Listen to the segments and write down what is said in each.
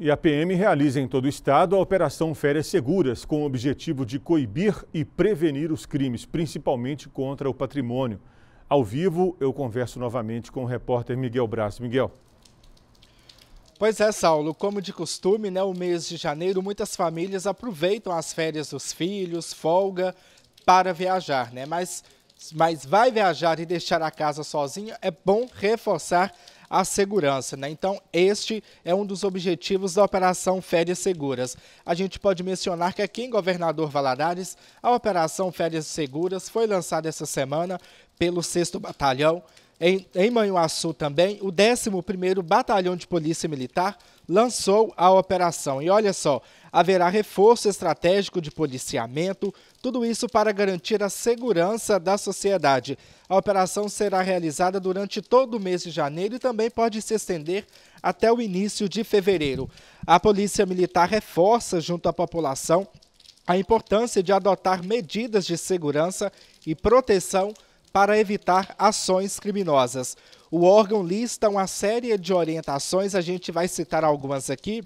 E a PM realiza em todo o estado a Operação Férias Seguras, com o objetivo de coibir e prevenir os crimes, principalmente contra o patrimônio. Ao vivo, eu converso novamente com o repórter Miguel Braz. Miguel. Pois é, Saulo. Como de costume, né, o mês de janeiro, muitas famílias aproveitam as férias dos filhos, folga, para viajar, né? Mas, mas vai viajar e deixar a casa sozinha? é bom reforçar a segurança. Né? Então, este é um dos objetivos da Operação Férias Seguras. A gente pode mencionar que aqui em Governador Valadares, a Operação Férias Seguras foi lançada essa semana pelo 6 Batalhão em, em Manhuaçu também, o 11º Batalhão de Polícia Militar lançou a operação. E olha só, haverá reforço estratégico de policiamento, tudo isso para garantir a segurança da sociedade. A operação será realizada durante todo o mês de janeiro e também pode se estender até o início de fevereiro. A Polícia Militar reforça junto à população a importância de adotar medidas de segurança e proteção para evitar ações criminosas. O órgão lista uma série de orientações, a gente vai citar algumas aqui.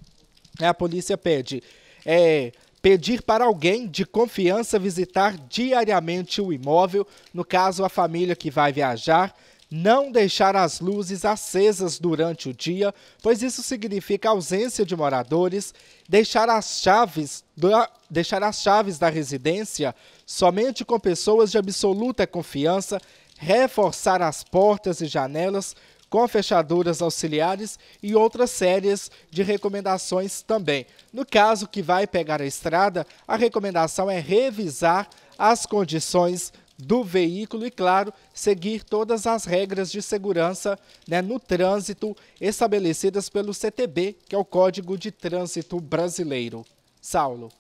Né? A polícia pede é, pedir para alguém de confiança visitar diariamente o imóvel, no caso, a família que vai viajar, não deixar as luzes acesas durante o dia, pois isso significa ausência de moradores, deixar as chaves da, deixar as chaves da residência somente com pessoas de absoluta confiança, reforçar as portas e janelas com fechaduras auxiliares e outras séries de recomendações também. No caso que vai pegar a estrada, a recomendação é revisar as condições do veículo e, claro, seguir todas as regras de segurança né, no trânsito estabelecidas pelo CTB, que é o Código de Trânsito Brasileiro. Saulo.